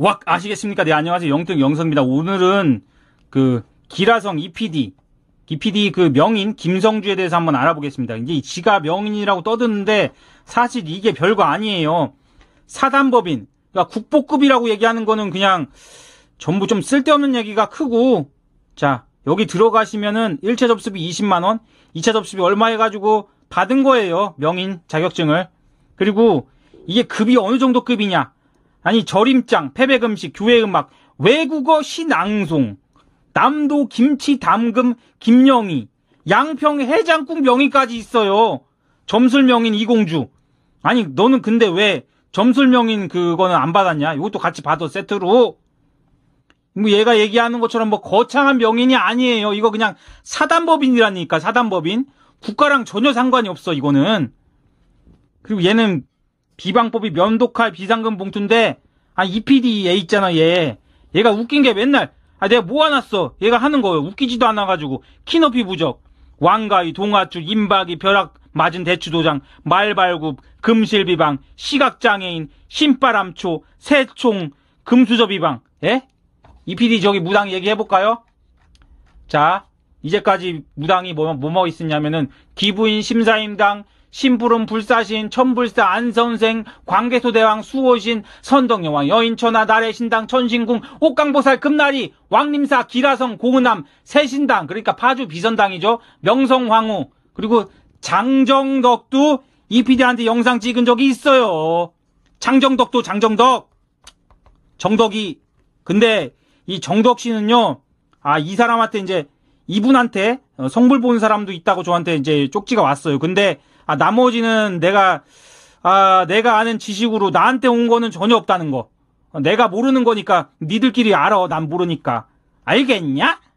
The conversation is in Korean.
왁 아시겠습니까? 네 안녕하세요 영등 영성입니다. 오늘은 그 기라성 EPD EPD 그 명인 김성주에 대해서 한번 알아보겠습니다. 이제 지가 명인이라고 떠드는데 사실 이게 별거 아니에요. 사단법인 그러니까 국보급이라고 얘기하는 거는 그냥 전부 좀 쓸데없는 얘기가 크고 자 여기 들어가시면은 1차 접수비 20만 원, 2차 접수비 얼마 해가지고 받은 거예요 명인 자격증을 그리고 이게 급이 어느 정도 급이냐 아니 절임장, 패배금식, 교회음악, 외국어 신앙송, 남도 김치 담금 김영희, 양평 해장국 명의까지 있어요. 점술 명인 이공주. 아니 너는 근데 왜 점술 명인 그거는 안 받았냐? 이것도 같이 받아 세트로. 뭐 얘가 얘기하는 것처럼 뭐 거창한 명인이 아니에요. 이거 그냥 사단법인이라니까 사단법인. 국가랑 전혀 상관이 없어 이거는. 그리고 얘는 비방법이 면도칼 비상금 봉투인데 아 EPD 얘 있잖아 얘 얘가 웃긴 게 맨날 아 내가 모아놨어 뭐 얘가 하는 거예요 웃기지도 않아가지고 키높이 부적 왕가위 동아줄 임박이 벼락 맞은 대추도장 말발굽 금실비방 시각장애인 신바람초 새총 금수저비방 예? EPD 저기 무당 얘기해볼까요? 자 이제까지 무당이 뭐, 뭐뭐 뭐 있었냐면은 기부인 심사임당 심부름 불사신, 천불사, 안선생, 광개소대왕, 수호신, 선덕여왕, 여인천하, 나래신당, 천신궁, 옥강보살, 금나리, 왕림사, 기라성, 고은암, 새신당, 그러니까 파주 비선당이죠. 명성황후, 그리고 장정덕도 이피디한테 영상 찍은 적이 있어요. 장정덕도 장정덕. 정덕이. 근데 이 정덕 씨는요, 아, 이 사람한테 이제 이분한테 어, 성불 본 사람도 있다고 저한테 이제 쪽지가 왔어요. 근데 아, 나머지는 내가 아, 내가 아는 지식으로 나한테 온 거는 전혀 없다는 거. 내가 모르는 거니까 니들끼리 알아. 난 모르니까. 알겠냐?